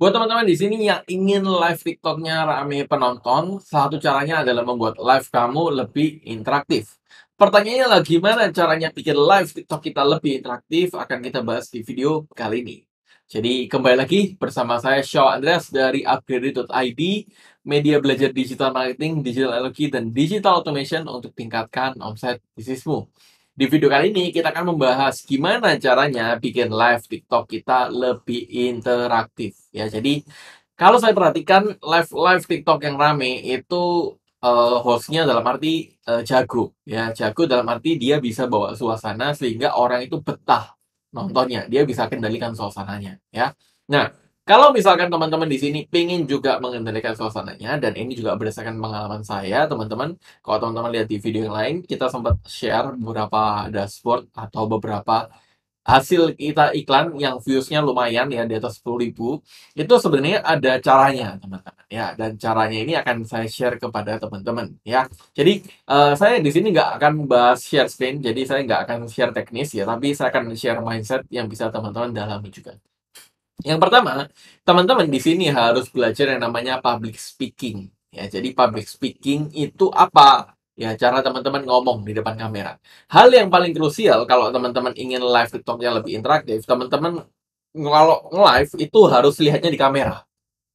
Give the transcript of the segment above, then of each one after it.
Buat teman-teman di sini yang ingin live TikToknya rame penonton, satu caranya adalah membuat live kamu lebih interaktif. Pertanyaannya adalah gimana caranya bikin live TikTok kita lebih interaktif akan kita bahas di video kali ini. Jadi kembali lagi bersama saya Shaw Andreas dari upgrade.id, media belajar digital marketing, digital energi, dan digital automation untuk tingkatkan omset bisnismu. Di video kali ini kita akan membahas gimana caranya bikin live TikTok kita lebih interaktif ya. Jadi kalau saya perhatikan live-live TikTok yang rame itu uh, hostnya dalam arti uh, jago ya. Jago dalam arti dia bisa bawa suasana sehingga orang itu betah nontonnya. Dia bisa kendalikan suasananya ya. Nah kalau misalkan teman-teman di sini pingin juga mengendalikan suasananya, dan ini juga berdasarkan pengalaman saya, teman-teman. Kalau teman-teman lihat di video yang lain, kita sempat share beberapa dashboard atau beberapa hasil kita iklan yang viewsnya lumayan ya di atas 10 ribu itu sebenarnya ada caranya teman-teman ya dan caranya ini akan saya share kepada teman-teman ya jadi uh, saya di sini nggak akan bahas share screen jadi saya nggak akan share teknis ya tapi saya akan share mindset yang bisa teman-teman dalami juga yang pertama, teman-teman di sini harus belajar yang namanya public speaking. Ya, jadi public speaking itu apa? Ya, cara teman-teman ngomong di depan kamera. Hal yang paling krusial kalau teman-teman ingin live TikToknya lebih interaktif, teman-teman kalau live itu harus lihatnya di kamera.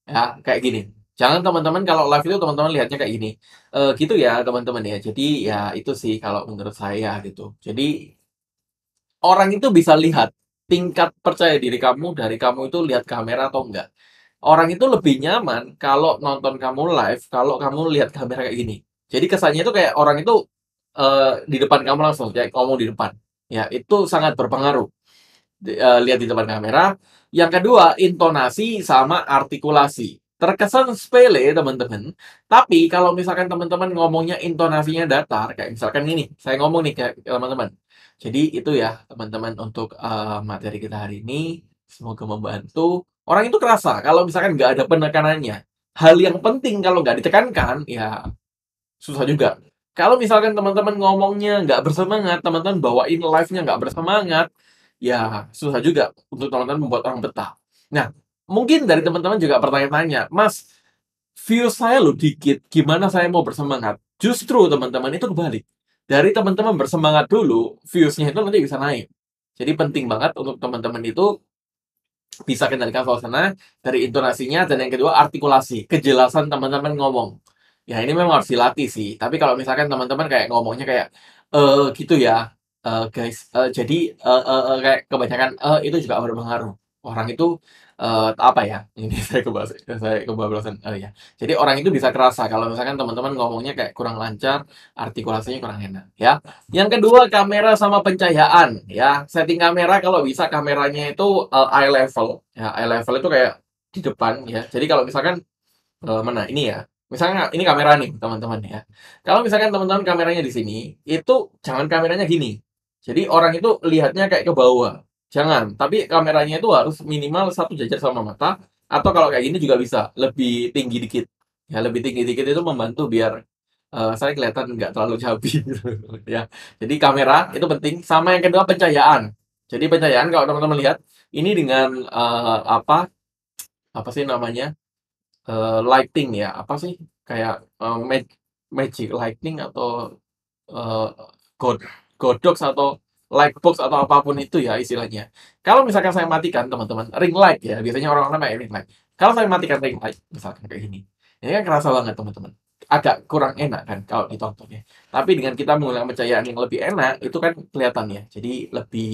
Ya, kayak gini. Jangan teman-teman kalau live itu teman-teman lihatnya kayak gini. E, gitu ya, teman-teman ya. Jadi ya itu sih kalau menurut saya gitu. Jadi orang itu bisa lihat tingkat percaya diri kamu dari kamu itu lihat kamera atau enggak. Orang itu lebih nyaman kalau nonton kamu live, kalau kamu lihat kamera kayak gini. Jadi kesannya itu kayak orang itu uh, di depan kamu langsung, kayak ngomong di depan. Ya, itu sangat berpengaruh. Di, uh, lihat di depan kamera. Yang kedua, intonasi sama artikulasi terkesan sepele teman-teman tapi kalau misalkan teman-teman ngomongnya intonasinya datar kayak misalkan ini saya ngomong nih kayak teman-teman jadi itu ya teman-teman untuk uh, materi kita hari ini semoga membantu orang itu kerasa kalau misalkan nggak ada penekanannya hal yang penting kalau nggak ditekankan ya susah juga kalau misalkan teman-teman ngomongnya nggak bersemangat teman-teman bawain live-nya nggak bersemangat ya susah juga untuk teman-teman membuat orang betah nah mungkin dari teman-teman juga pertanyaannya, Mas, views saya lo dikit, gimana saya mau bersemangat? Justru teman-teman itu kebalik. Dari teman-teman bersemangat dulu, viewsnya itu nanti bisa naik. Jadi penting banget untuk teman-teman itu bisa kendalikan suasana dari intonasinya dan yang kedua artikulasi, kejelasan teman-teman ngomong. Ya ini memang harus dilatih sih. Tapi kalau misalkan teman-teman kayak ngomongnya kayak e, gitu ya, uh, guys. Uh, jadi uh, uh, kayak kebanyakan uh, itu juga berpengaruh orang itu uh, apa ya ini saya kebablasan saya kebablasan oh ya jadi orang itu bisa kerasa kalau misalkan teman-teman ngomongnya kayak kurang lancar artikulasinya kurang enak ya yang kedua kamera sama pencahayaan ya setting kamera kalau bisa kameranya itu uh, eye level ya eye level itu kayak di depan ya jadi kalau misalkan uh, mana ini ya misalnya ini kamera nih teman-teman ya kalau misalkan teman-teman kameranya di sini itu jangan kameranya gini jadi orang itu lihatnya kayak ke bawah Jangan, tapi kameranya itu harus minimal satu jajar sama mata atau kalau kayak gini juga bisa lebih tinggi dikit. Ya lebih tinggi dikit itu membantu biar uh, saya kelihatan nggak terlalu cabi gitu, ya. Jadi kamera itu penting. Sama yang kedua pencahayaan. Jadi pencahayaan kalau teman-teman lihat ini dengan uh, apa apa sih namanya uh, lighting ya apa sih kayak uh, mag magic lighting atau uh, god godox atau light box atau apapun itu ya istilahnya. Kalau misalkan saya matikan teman-teman ring light ya, biasanya orang-orang pakai ring light. Kalau saya matikan ring light misalkan kayak gini. Ini kan kerasa banget teman-teman. Agak kurang enak kan kalau ditontonnya. Tapi dengan kita menggunakan pencahayaan yang lebih enak itu kan kelihatan ya. Jadi lebih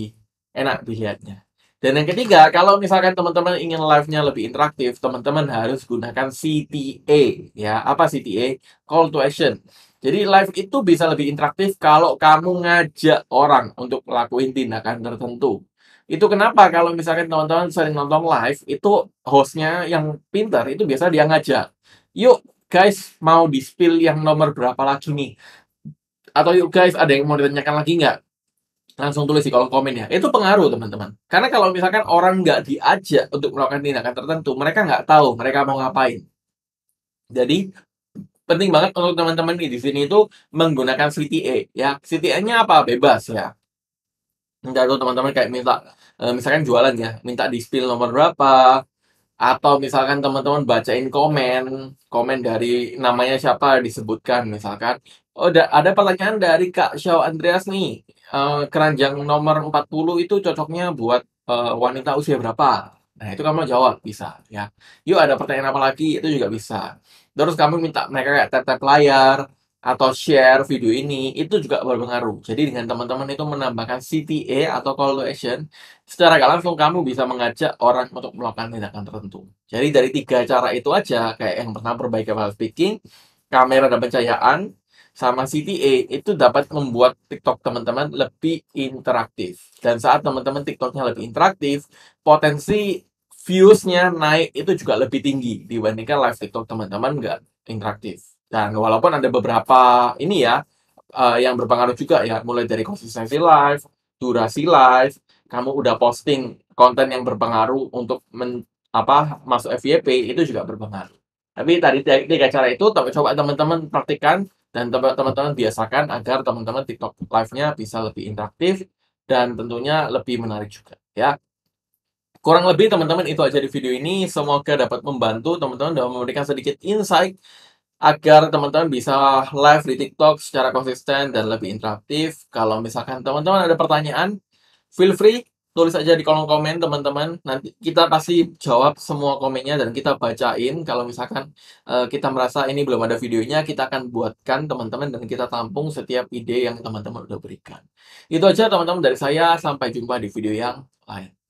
enak dilihatnya. Dan yang ketiga, kalau misalkan teman-teman ingin live-nya lebih interaktif, teman-teman harus gunakan CTA. Ya, apa CTA? Call to action. Jadi live itu bisa lebih interaktif kalau kamu ngajak orang untuk lakuin tindakan tertentu. Itu kenapa kalau misalkan teman-teman sering nonton live, itu hostnya yang pinter itu biasa dia ngajak. Yuk guys, mau di-spill yang nomor berapa lagi nih? Atau yuk guys, ada yang mau ditanyakan lagi nggak? langsung tulis di kolom komen ya. Itu pengaruh teman-teman. Karena kalau misalkan orang nggak diajak untuk melakukan tindakan tertentu, mereka nggak tahu mereka mau ngapain. Jadi penting banget untuk teman-teman di sini itu menggunakan CTA ya. CTA-nya apa? Bebas ya. Enggak tuh teman-teman kayak minta eh, misalkan jualan ya, minta di spill nomor berapa atau misalkan teman-teman bacain komen, komen dari namanya siapa disebutkan misalkan. Oh, ada pertanyaan dari Kak Shaw Andreas nih. Eh, keranjang nomor 40 itu cocoknya buat uh, wanita usia berapa? Nah, itu kamu jawab bisa ya. Yuk ada pertanyaan apa lagi itu juga bisa. Terus kamu minta mereka kayak tap-tap layar atau share video ini itu juga berpengaruh. Jadi dengan teman-teman itu menambahkan CTA atau call to action secara gak langsung kamu bisa mengajak orang untuk melakukan tindakan tertentu. Jadi dari tiga cara itu aja kayak yang pertama perbaiki public speaking, kamera dan pencahayaan, sama CTA itu dapat membuat TikTok teman-teman lebih interaktif. Dan saat teman-teman TikToknya lebih interaktif, potensi viewsnya naik itu juga lebih tinggi dibandingkan live TikTok teman-teman nggak interaktif. Dan walaupun ada beberapa ini ya uh, yang berpengaruh juga ya, mulai dari konsistensi live, durasi live, kamu udah posting konten yang berpengaruh untuk men, apa masuk FYP itu juga berpengaruh. Tapi tadi tiga cara itu coba teman-teman praktikkan dan teman-teman biasakan agar teman-teman TikTok live-nya bisa lebih interaktif dan tentunya lebih menarik juga ya. Kurang lebih teman-teman itu aja di video ini. Semoga dapat membantu teman-teman dalam memberikan sedikit insight agar teman-teman bisa live di TikTok secara konsisten dan lebih interaktif. Kalau misalkan teman-teman ada pertanyaan, feel free tulis aja di kolom komen teman-teman. Nanti kita pasti jawab semua komennya dan kita bacain. Kalau misalkan uh, kita merasa ini belum ada videonya, kita akan buatkan teman-teman dan kita tampung setiap ide yang teman-teman udah berikan. Itu aja teman-teman dari saya. Sampai jumpa di video yang lain.